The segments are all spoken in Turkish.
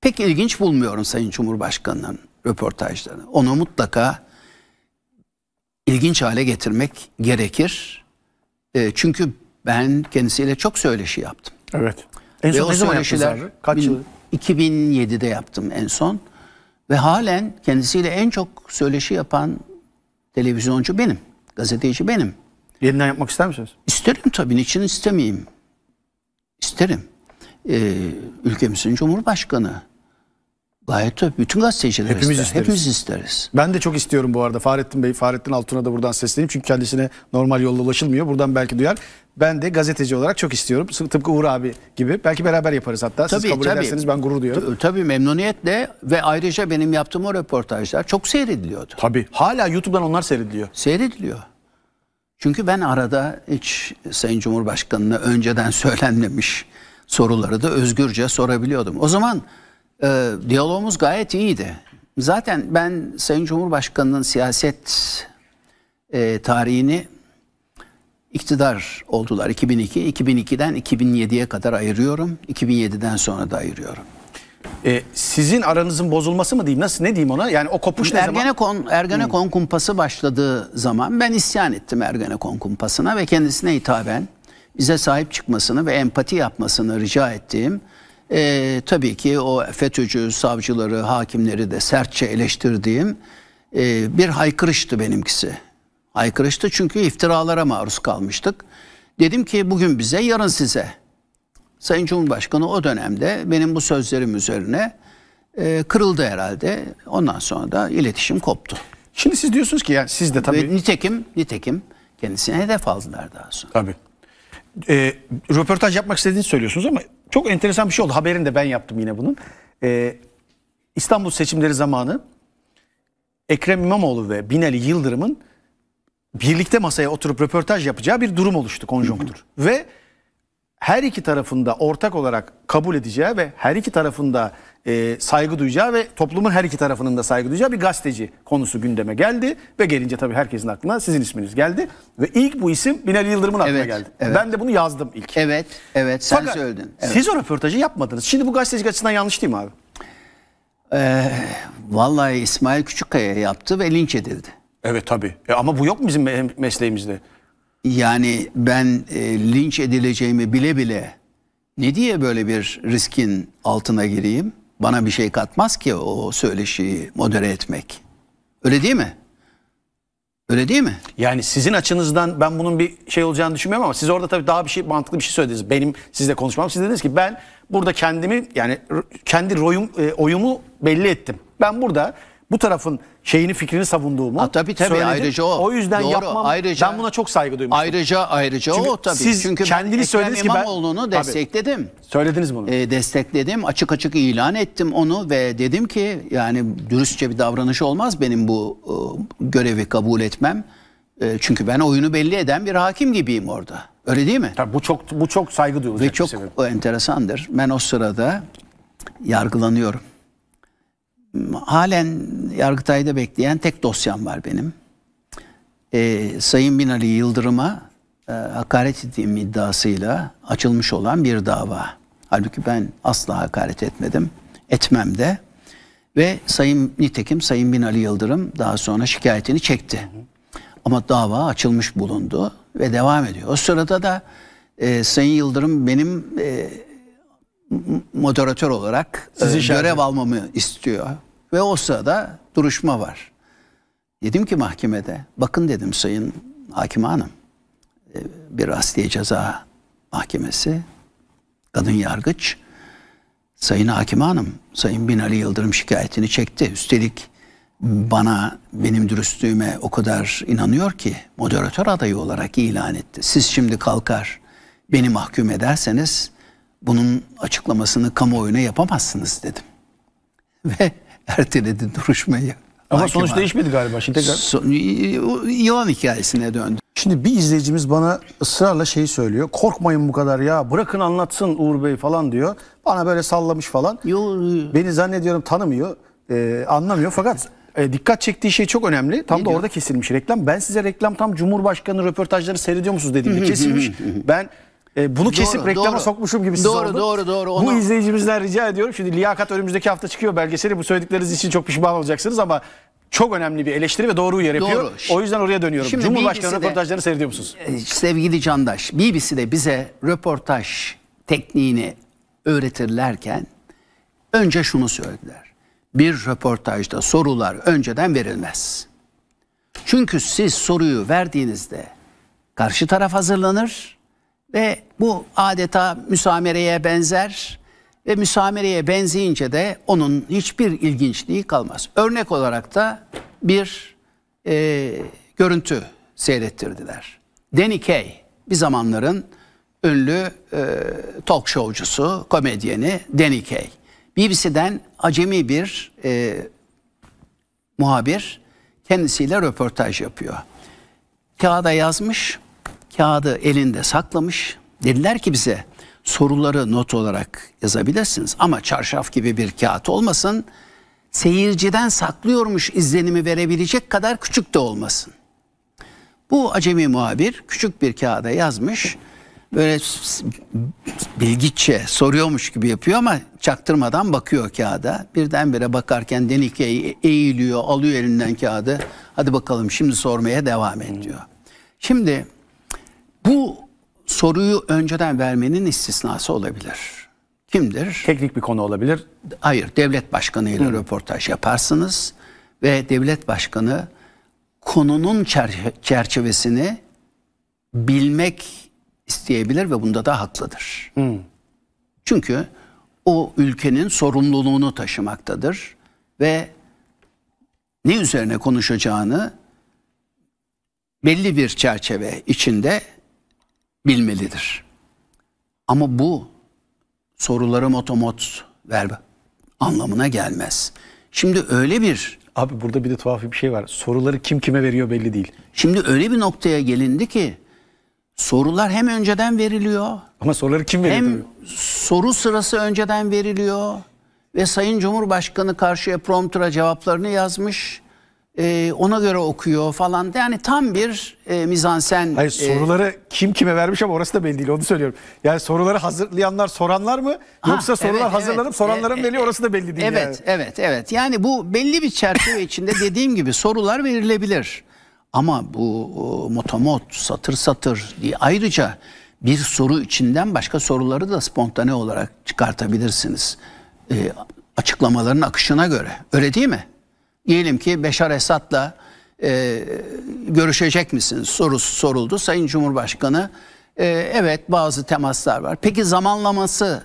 pek ilginç bulmuyorum Sayın Cumhurbaşkanı'nın röportajlarını. Onu mutlaka ilginç hale getirmek gerekir. E, çünkü ben kendisiyle çok söyleşi yaptım. Evet. En son Ve ne zaman yaptınız Kaç yıl? 2007'de yaptım en son. Ve halen kendisiyle en çok söyleşi yapan televizyoncu benim. Gazeteci benim. Yeniden yapmak ister misiniz? İsterim tabii. Niçin istemeyeyim? İsterim. Ee, ülkemizin Cumhurbaşkanı. Gayet tabii. Bütün gazeteciler Hepimiz ister. isteriz. Hepimiz isteriz. Ben de çok istiyorum bu arada. Fahrettin Bey, Fahrettin Altun'a da buradan sesleneyim. Çünkü kendisine normal yolla ulaşılmıyor. Buradan belki duyar. Ben de gazeteci olarak çok istiyorum. Tıpkı Uğur abi gibi. Belki beraber yaparız hatta. Tabii, Siz kabul tabii. ederseniz ben gurur duyuyorum. Tabii memnuniyetle ve ayrıca benim yaptığım o röportajlar çok seyrediliyordu. Tabii. Hala YouTube'dan onlar seyrediliyor. Seyrediliyor. Çünkü ben arada hiç Sayın Cumhurbaşkanı'na önceden söylenmemiş soruları da özgürce sorabiliyordum. O zaman e, diyalogumuz gayet iyiydi. Zaten ben Sayın Cumhurbaşkanı'nın siyaset e, tarihini iktidar oldular 2002. 2002'den 2007'ye kadar ayırıyorum. 2007'den sonra da ayırıyorum. E, sizin aranızın bozulması mı diyeyim? Nasıl ne diyeyim ona? Yani o kopuş ne Ergenekon, zaman? Ergenekon hmm. kumpası başladığı zaman ben isyan ettim Ergenekon kumpasına ve kendisine hitaben bize sahip çıkmasını ve empati yapmasını rica ettiğim e, tabii ki o FETÖ'cü savcıları, hakimleri de sertçe eleştirdiğim e, bir haykırıştı benimkisi. Haykırıştı çünkü iftiralara maruz kalmıştık. Dedim ki bugün bize, yarın size. Sayın Cumhurbaşkanı o dönemde benim bu sözlerim üzerine e, kırıldı herhalde. Ondan sonra da iletişim koptu. Şimdi siz diyorsunuz ki yani siz de tabii... Ve nitekim, nitekim kendisine hedef aldılar daha sonra. Tabii. E, röportaj yapmak istediğini söylüyorsunuz ama çok enteresan bir şey oldu. Haberini de ben yaptım yine bunun. Ee, İstanbul seçimleri zamanı Ekrem İmamoğlu ve Binali Yıldırım'ın birlikte masaya oturup röportaj yapacağı bir durum oluştu konjonktür. ve her iki tarafında ortak olarak kabul edeceği ve her iki tarafında e, saygı duyacağı ve toplumun her iki tarafının da saygı duyacağı bir gazeteci konusu gündeme geldi. Ve gelince tabii herkesin aklına sizin isminiz geldi. Ve ilk bu isim Binali Yıldırım'ın aklına evet, geldi. Evet. Ben de bunu yazdım ilk. Evet, evet sen Fakat söyledin. Evet. Siz o röportajı yapmadınız. Şimdi bu gazeteci açısından yanlış değil mi abi? Ee, vallahi İsmail Küçükkaya yaptı ve linç edildi. Evet tabii. E, ama bu yok mu bizim mesleğimizde? Yani ben e, linç edileceğimi bile bile ne diye böyle bir riskin altına gireyim? bana bir şey katmaz ki o söyleşiyi modere etmek. Öyle değil mi? Öyle değil mi? Yani sizin açınızdan ben bunun bir şey olacağını düşünmüyorum ama siz orada tabii daha bir şey mantıklı bir şey söylediniz. Benim sizle konuşmam siz dediniz ki ben burada kendimi yani kendi royum, e, oyumu belli ettim. Ben burada bu tarafın şeyini fikrini savunduğumu ha, tabii tabii söyledim. ayrıca o. O yüzden Doğru, yapmam. Ayrıca, ben buna çok saygı duymuştum. Ayrıca ayrıca Çünkü o tabii. Siz Çünkü kendini söylediniz ki ben İmamoğlu'nu destekledim. Tabii, söylediniz bunu. E, destekledim. Açık açık ilan ettim onu ve dedim ki yani dürüstçe bir davranış olmaz benim bu e, görevi kabul etmem. E, çünkü ben oyunu belli eden bir hakim gibiyim orada. Öyle değil mi? Tabii bu çok bu çok saygı duyulacak ve çok o sebep. enteresandır. Ben o sırada yargılanıyorum halen Yargıtay'da bekleyen tek dosyam var benim. Ee, Sayın Binali Yıldırım'a e, hakaret ettiğim iddiasıyla açılmış olan bir dava. Halbuki ben asla hakaret etmedim. Etmem de. Ve Sayın nitekim Sayın Binali Yıldırım daha sonra şikayetini çekti. Ama dava açılmış bulundu ve devam ediyor. O sırada da e, Sayın Yıldırım benim e, moderatör olarak Sizi e, görev almamı istiyor. Ve o sırada duruşma var. Dedim ki mahkemede, bakın dedim sayın hakim hanım, e, bir asliye ceza mahkemesi, kadın yargıç, sayın hakim hanım, sayın Binali Yıldırım şikayetini çekti. Üstelik bana, benim dürüstlüğüme o kadar inanıyor ki moderatör adayı olarak ilan etti. Siz şimdi kalkar beni mahkum ederseniz bunun açıklamasını kamuoyuna yapamazsınız dedim. Ve erteledi duruşmayı. Ama Hakim sonuç abi. değişmedi galiba. Şimdi tekrar... so, yılan hikayesine döndü. Şimdi bir izleyicimiz bana ısrarla şeyi söylüyor. Korkmayın bu kadar ya bırakın anlatsın Uğur Bey falan diyor. Bana böyle sallamış falan. Yo, yo. Beni zannediyorum tanımıyor, e, anlamıyor fakat e, dikkat çektiği şey çok önemli. Tam ne da diyor? orada kesilmiş reklam. Ben size reklam tam Cumhurbaşkanı röportajları seyrediyor musunuz dediğimde kesilmiş. ben e, bunu kesip doğru, reklama doğru. sokmuşum gibi siz Doğru oldum. doğru doğru. Onu... Bu izleyicimizden rica ediyorum. Şimdi liyakat önümüzdeki hafta çıkıyor belgeseli. Bu söyledikleriniz için çok pişman olacaksınız ama çok önemli bir eleştiri ve doğru yer yapıyor. O yüzden oraya dönüyorum. Şimdi Cumhurbaşkanı BBC'de, röportajlarını seyrediyor musunuz? E, sevgili Candaş, BBC de bize röportaj tekniğini öğretirlerken önce şunu söylediler. Bir röportajda sorular önceden verilmez. Çünkü siz soruyu verdiğinizde karşı taraf hazırlanır ve bu adeta müsamereye benzer ve müsamereye benzeyince de onun hiçbir ilginçliği kalmaz. Örnek olarak da bir e, görüntü seyrettirdiler. Danny Kaye bir zamanların ünlü e, talk showcusu, komedyeni Danny Kaye. BBC'den acemi bir e, muhabir kendisiyle röportaj yapıyor. Kağıda yazmış kağıdı elinde saklamış. Dediler ki bize soruları not olarak yazabilirsiniz ama çarşaf gibi bir kağıt olmasın. Seyirciden saklıyormuş izlenimi verebilecek kadar küçük de olmasın. Bu acemi muhabir küçük bir kağıda yazmış. Böyle bilgiçe soruyormuş gibi yapıyor ama çaktırmadan bakıyor kağıda. Birdenbire bakarken denikeyi eğiliyor, alıyor elinden kağıdı. Hadi bakalım şimdi sormaya devam ediyor. Şimdi bu soruyu önceden vermenin istisnası olabilir. Kimdir? Teknik bir konu olabilir. Hayır, devlet başkanıyla Hı. röportaj yaparsınız ve devlet başkanı konunun çerçe çerçevesini bilmek isteyebilir ve bunda da haklıdır. Hı. Çünkü o ülkenin sorumluluğunu taşımaktadır ve ne üzerine konuşacağını belli bir çerçeve içinde bilmelidir. Ama bu soruları motomot verbi anlamına gelmez. Şimdi öyle bir Abi burada bir de tuhaf bir şey var. Soruları kim kime veriyor belli değil. Şimdi öyle bir noktaya gelindi ki sorular hem önceden veriliyor. Ama soruları kim veriyor? Hem soru sırası önceden veriliyor. Ve Sayın Cumhurbaşkanı karşıya promptura cevaplarını yazmış e, ona göre okuyor falan. Yani tam bir e, mizansen. Hayır e, soruları e, kim kime vermiş ama orası da belli değil onu söylüyorum. Yani soruları hazırlayanlar soranlar mı yoksa ha, sorular evet, hazırlanıp evet, soranlara mı e, orası da belli değil. Evet yani. evet evet yani bu belli bir çerçeve içinde dediğim gibi sorular verilebilir. Ama bu motomot satır satır diye ayrıca bir soru içinden başka soruları da spontane olarak çıkartabilirsiniz. E, açıklamaların akışına göre öyle değil mi? diyelim ki Beşar Esad'la e, görüşecek misiniz sorusu soruldu. Sayın Cumhurbaşkanı e, evet bazı temaslar var. Peki zamanlaması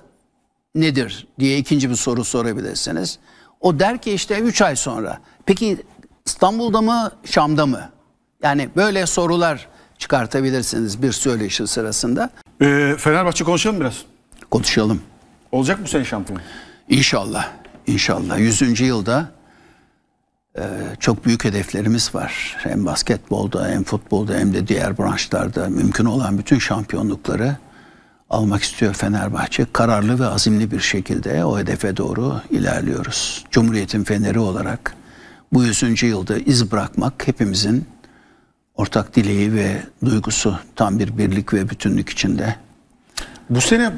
nedir diye ikinci bir soru sorabilirsiniz. O der ki işte 3 ay sonra. Peki İstanbul'da mı Şam'da mı? Yani böyle sorular çıkartabilirsiniz bir söyleşi sırasında. Ee, Fenerbahçe konuşalım biraz. Konuşalım. Olacak mı sene şampiyon? İnşallah. İnşallah. Yüzüncü yılda ee, çok büyük hedeflerimiz var. Hem basketbolda hem futbolda hem de diğer branşlarda mümkün olan bütün şampiyonlukları almak istiyor Fenerbahçe. Kararlı ve azimli bir şekilde o hedefe doğru ilerliyoruz. Cumhuriyet'in feneri olarak bu yüzüncü yılda iz bırakmak hepimizin ortak dileği ve duygusu tam bir birlik ve bütünlük içinde. Bu sene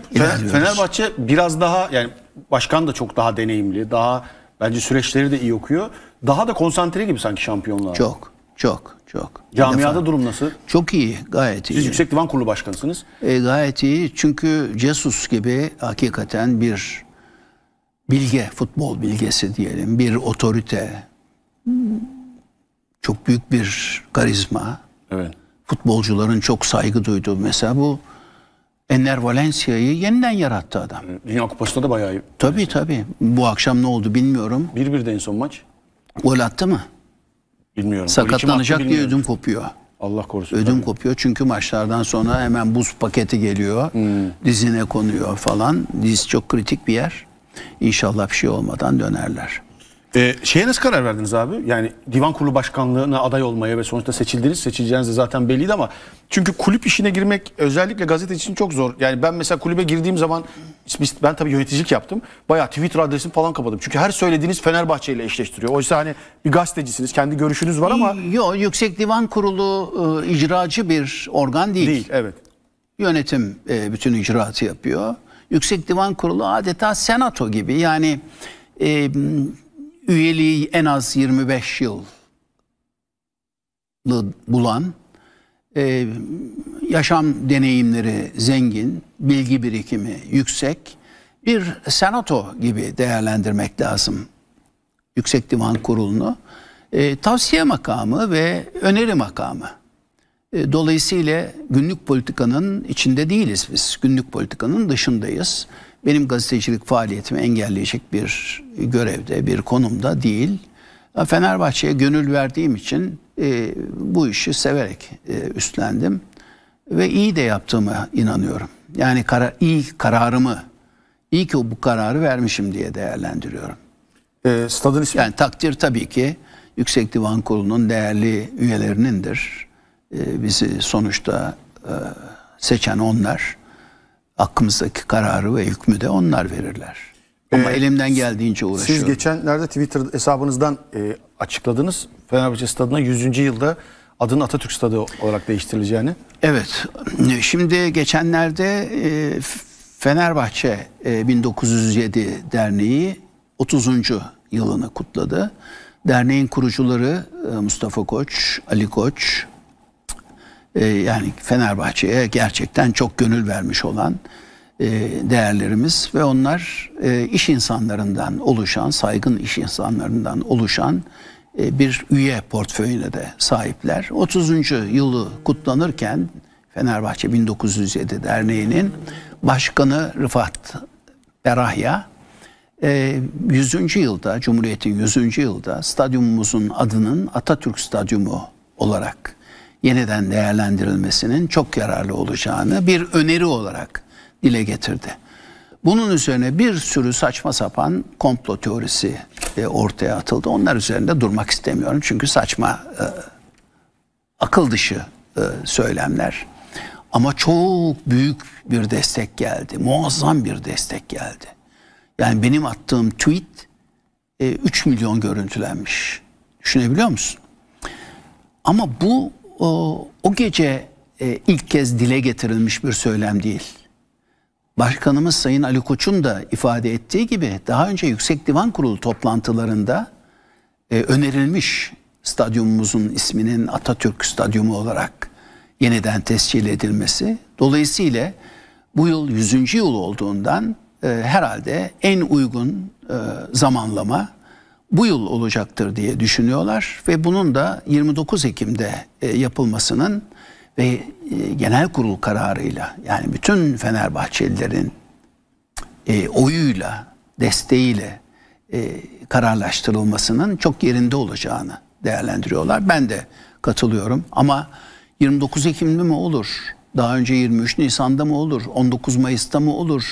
Fenerbahçe biraz daha yani başkan da çok daha deneyimli, daha bence süreçleri de iyi okuyor daha da konsantre gibi sanki şampiyonlar. Çok, çok, çok. Camiada defa. durum nasıl? Çok iyi, gayet iyi. Siz Yüksek Divan Kurulu Başkanısınız. E, gayet iyi çünkü Cesus gibi hakikaten bir bilge, futbol bilgesi diyelim, bir otorite, çok büyük bir karizma. Evet. Futbolcuların çok saygı duyduğu mesela bu Enner Valencia'yı yeniden yarattı adam. E, Dünya Kupası'nda da bayağı iyi. Tabii tabii. Bu akşam ne oldu bilmiyorum. Bir 1de en son maç. Gol attı mı? Bilmiyorum. Sakatlanacak diye ödüm kopuyor. Allah korusun. Ödüm tabii. kopuyor çünkü maçlardan sonra hemen buz paketi geliyor. Hmm. Dizine konuyor falan. Diz çok kritik bir yer. İnşallah bir şey olmadan dönerler. Ee, şeye nasıl karar verdiniz abi? Yani divan kurulu başkanlığına aday olmaya ve sonuçta seçildiniz. Seçileceğiniz de zaten belliydi ama çünkü kulüp işine girmek özellikle gazete için çok zor. Yani ben mesela kulübe girdiğim zaman ben tabii yöneticilik yaptım. Bayağı Twitter adresini falan kapadım. Çünkü her söylediğiniz Fenerbahçe ile eşleştiriyor. Oysa hani bir gazetecisiniz, kendi görüşünüz var ama... Yok, Yüksek Divan Kurulu e, icracı bir organ değil. Değil, evet. Yönetim e, bütün icraatı yapıyor. Yüksek Divan Kurulu adeta senato gibi. Yani... E, üyeliği en az 25 yıl bulan, e, yaşam deneyimleri zengin, bilgi birikimi yüksek bir senato gibi değerlendirmek lazım Yüksek Divan Kurulu'nu. E, tavsiye makamı ve öneri makamı. E, dolayısıyla günlük politikanın içinde değiliz biz. Günlük politikanın dışındayız. Benim gazetecilik faaliyetimi engelleyecek bir görevde, bir konumda değil. Fenerbahçe'ye gönül verdiğim için e, bu işi severek e, üstlendim ve iyi de yaptığımı inanıyorum. Yani kara, iyi kararımı, iyi ki bu kararı vermişim diye değerlendiriyorum. E, stadın ismi? Yani takdir tabii ki Yüksek Divan Kurulu'nun değerli üyelerinindir. E, bizi sonuçta e, seçen onlar. Hakkımızdaki kararı ve hükmü de onlar verirler. Ama ee, elimden geldiğince uğraşıyorum. Siz geçenlerde Twitter hesabınızdan e, açıkladınız. Fenerbahçe Stadı'na 100. yılda adının Atatürk Stadı olarak değiştirileceğini. Evet. Şimdi geçenlerde e, Fenerbahçe e, 1907 Derneği 30. yılını kutladı. Derneğin kurucuları e, Mustafa Koç, Ali Koç, e, yani Fenerbahçe'ye gerçekten çok gönül vermiş olan e, değerlerimiz ve onlar e, iş insanlarından oluşan, saygın iş insanlarından oluşan e, bir üye portföyüne de sahipler. 30. yılı kutlanırken Fenerbahçe 1907 Derneği'nin başkanı Rıfat Berahya 100. yılda, Cumhuriyet'in 100. yılda stadyumumuzun adının Atatürk Stadyumu olarak yeniden değerlendirilmesinin çok yararlı olacağını bir öneri olarak dile getirdi. Bunun üzerine bir sürü saçma sapan komplo teorisi e, ortaya atıldı. Onlar üzerinde durmak istemiyorum çünkü saçma, e, akıl dışı e, söylemler. Ama çok büyük bir destek geldi, muazzam bir destek geldi. Yani benim attığım tweet 3 milyon görüntülenmiş. Düşünebiliyor musun? Ama bu o, gece ilk kez dile getirilmiş bir söylem değil. Başkanımız Sayın Ali Koç'un da ifade ettiği gibi daha önce Yüksek Divan Kurulu toplantılarında e, önerilmiş stadyumumuzun isminin Atatürk Stadyumu olarak yeniden tescil edilmesi. Dolayısıyla bu yıl 100. yıl olduğundan e, herhalde en uygun e, zamanlama bu yıl olacaktır diye düşünüyorlar ve bunun da 29 Ekim'de e, yapılmasının ve e, genel kurul kararıyla yani bütün Fenerbahçelilerin e, oyuyla, desteğiyle e, kararlaştırılmasının çok yerinde olacağını değerlendiriyorlar. Ben de katılıyorum ama 29 Ekim'de mi olur? Daha önce 23 Nisan'da mı olur? 19 Mayıs'ta mı olur?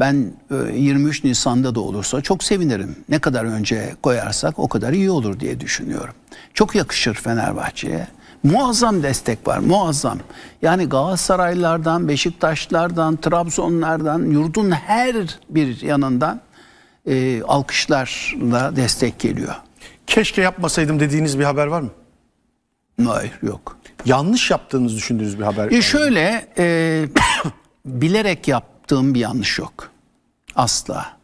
Ben 23 Nisan'da da olursa çok sevinirim. Ne kadar önce koyarsak o kadar iyi olur diye düşünüyorum. Çok yakışır Fenerbahçe'ye muazzam destek var muazzam. Yani Galatasaraylardan, Beşiktaşlardan, Trabzonlardan, yurdun her bir yanından e, alkışlarla destek geliyor. Keşke yapmasaydım dediğiniz bir haber var mı? Hayır yok. Yanlış yaptığınızı düşündüğünüz bir haber e, var e Şöyle e, bilerek yaptığım bir yanlış yok. Asla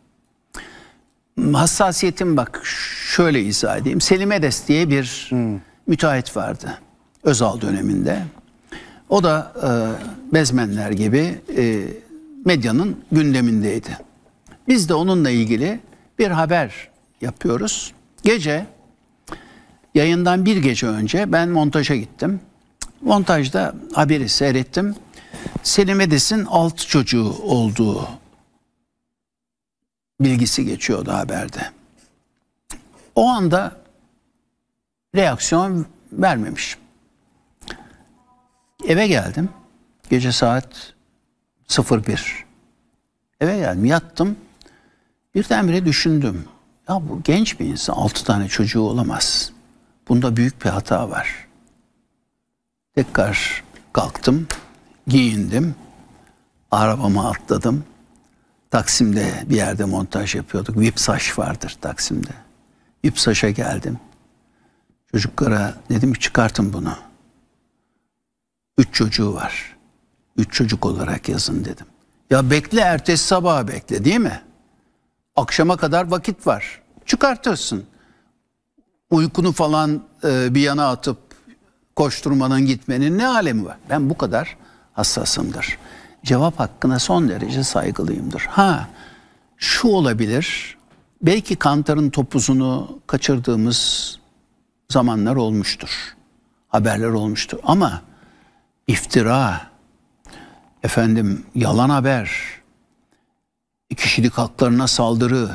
hassasiyetim bak şöyle izah edeyim. Selim Edes diye bir hmm. müteahhit vardı. Özal döneminde. O da e, Bezmenler gibi e, medyanın gündemindeydi. Biz de onunla ilgili bir haber yapıyoruz. Gece yayından bir gece önce ben montaja gittim. Montajda haberi seyrettim. Selim Edis'in alt çocuğu olduğu bilgisi geçiyordu haberde. O anda reaksiyon vermemişim. Eve geldim. Gece saat 01. Eve geldim yattım. Birdenbire düşündüm. Ya bu genç bir insan altı tane çocuğu olamaz. Bunda büyük bir hata var. Tekrar kalktım, giyindim, arabama atladım. Taksim'de bir yerde montaj yapıyorduk. Vipsaş vardır Taksim'de. Vipsaş'a geldim. Çocuklara dedim ki çıkartın bunu. Üç çocuğu var. Üç çocuk olarak yazın dedim. Ya bekle ertesi sabaha bekle değil mi? Akşama kadar vakit var. Çıkartırsın. Uykunu falan e, bir yana atıp koşturmanın gitmenin ne alemi var? Ben bu kadar hassasımdır. Cevap hakkına son derece saygılıyımdır. Ha şu olabilir. Belki kantarın topuzunu kaçırdığımız zamanlar olmuştur. Haberler olmuştur ama iftira, efendim yalan haber, kişilik haklarına saldırı,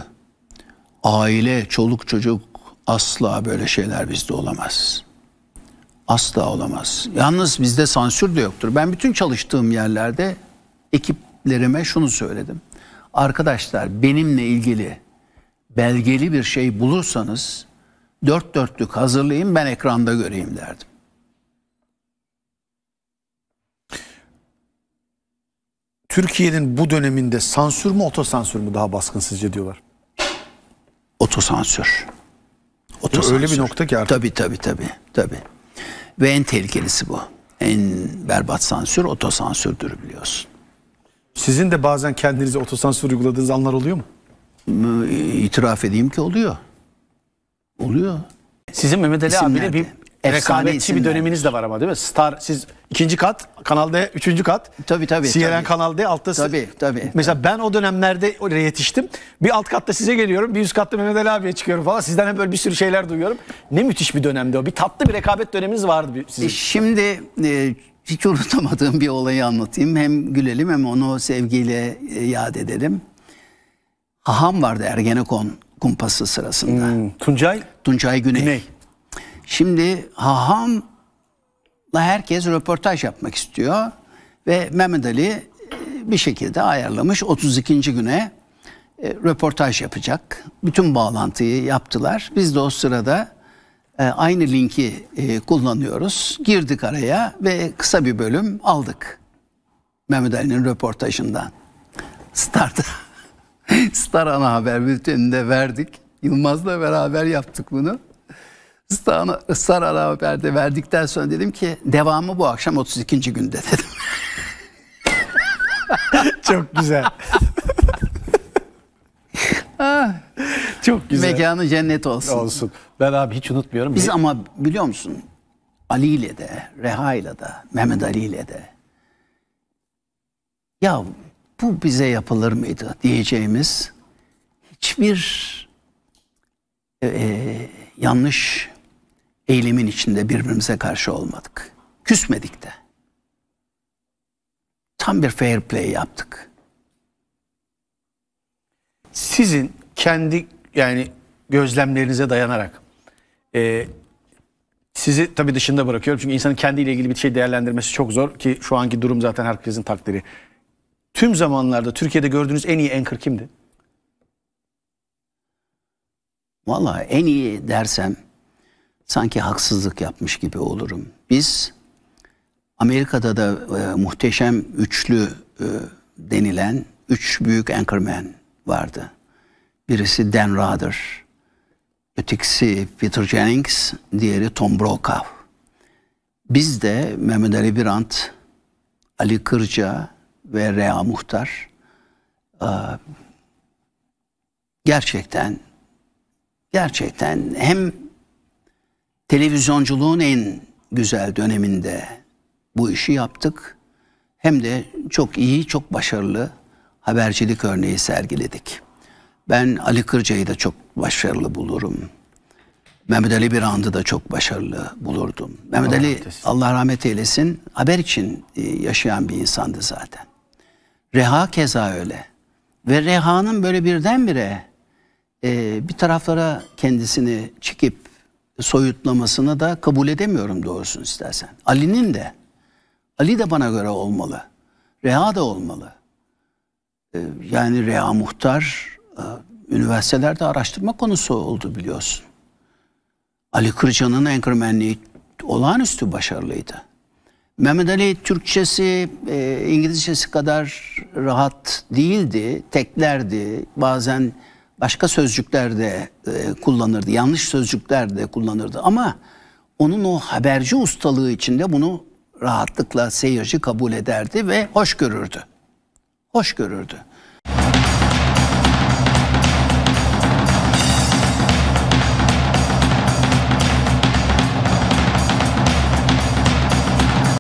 aile, çoluk çocuk asla böyle şeyler bizde olamaz. Asla olamaz. Yalnız bizde sansür de yoktur. Ben bütün çalıştığım yerlerde ekiplerime şunu söyledim. Arkadaşlar benimle ilgili belgeli bir şey bulursanız dört dörtlük hazırlayın ben ekranda göreyim derdim. Türkiye'nin bu döneminde sansür mü otosansür mü daha baskın sizce diyorlar? Otosansür. otosansür. Öyle bir nokta ki artık. Tabii tabii tabii. tabii. Ve en tehlikelisi bu. En berbat sansür otosansürdür biliyorsun. Sizin de bazen kendinize otosansür uyguladığınız anlar oluyor mu? Ee, itiraf edeyim ki oluyor. Oluyor. Sizin Mehmet Ali abiyle bir efsanetçi bir döneminiz de var ama değil mi? Star siz İkinci kat, kanalda, üçüncü kat. Tabii tabii. CNN tabii. Kanal D altta. Tabii tabii. Mesela ben o dönemlerde oraya yetiştim. Bir alt katta size geliyorum, bir üst katta Mehmet Ali abiye çıkıyorum falan. Sizden hep böyle bir sürü şeyler duyuyorum. Ne müthiş bir dönemdi o. Bir tatlı bir rekabet döneminiz vardı sizin. E, şimdi e, hiç unutamadığım bir olayı anlatayım. Hem gülelim hem onu sevgiyle e, yad edelim. Haham vardı Ergenekon kumpası sırasında. Hmm, Tuncay? Tuncay Güney. Güney. Şimdi Haham La herkes röportaj yapmak istiyor ve Mehmet Ali e, bir şekilde ayarlamış 32. güne e, röportaj yapacak. Bütün bağlantıyı yaptılar. Biz de o sırada e, aynı linki kullanıyoruz. Girdik araya ve kısa bir bölüm aldık. Mehmet Ali'nin röportajından. Star'da. Star ana haber bülteninde verdik. Yılmaz'la beraber yaptık bunu. Sana ısrar ara haberde verdikten sonra dedim ki devamı bu akşam 32. günde dedim. Çok güzel. Ah, Çok güzel. Mekanı cennet olsun. Olsun. Ben abi hiç unutmuyorum. Biz ama biliyor musun Ali ile de, Reha ile de, Mehmet Ali ile de ya bu bize yapılır mıydı diyeceğimiz hiçbir e, e yanlış eylemin içinde birbirimize karşı olmadık. Küsmedik de. Tam bir fair play yaptık. Sizin kendi yani gözlemlerinize dayanarak e, sizi tabii dışında bırakıyorum çünkü insanın kendiyle ilgili bir şey değerlendirmesi çok zor ki şu anki durum zaten herkesin takdiri. Tüm zamanlarda Türkiye'de gördüğünüz en iyi anchor kimdi? Valla en iyi dersem sanki haksızlık yapmış gibi olurum. Biz Amerika'da da e, muhteşem üçlü e, denilen üç büyük anchorman vardı. Birisi Dan Rather, ötekisi Peter Jennings, diğeri Tom Brokaw. Biz de Mehmet Ali Birant, Ali Kırca ve Rea Muhtar e, gerçekten gerçekten hem televizyonculuğun en güzel döneminde bu işi yaptık. Hem de çok iyi, çok başarılı habercilik örneği sergiledik. Ben Ali Kırca'yı da çok başarılı bulurum. Mehmet Ali Birand'ı da çok başarılı bulurdum. Mehmet Ali Allah rahmet eylesin haber için e, yaşayan bir insandı zaten. Reha keza öyle. Ve Reha'nın böyle birdenbire e, bir taraflara kendisini çekip soyutlamasını da kabul edemiyorum doğrusunu istersen. Ali'nin de. Ali de bana göre olmalı. Reha da olmalı. Ee, yani Reha Muhtar e, üniversitelerde araştırma konusu oldu biliyorsun. Ali Kırcan'ın enkırmenliği olağanüstü başarılıydı. Mehmet Ali Türkçesi, e, İngilizcesi kadar rahat değildi, teklerdi. Bazen başka sözcükler de e, kullanırdı. Yanlış sözcükler de kullanırdı ama onun o haberci ustalığı içinde bunu rahatlıkla seyirci kabul ederdi ve hoş görürdü. Hoş görürdü.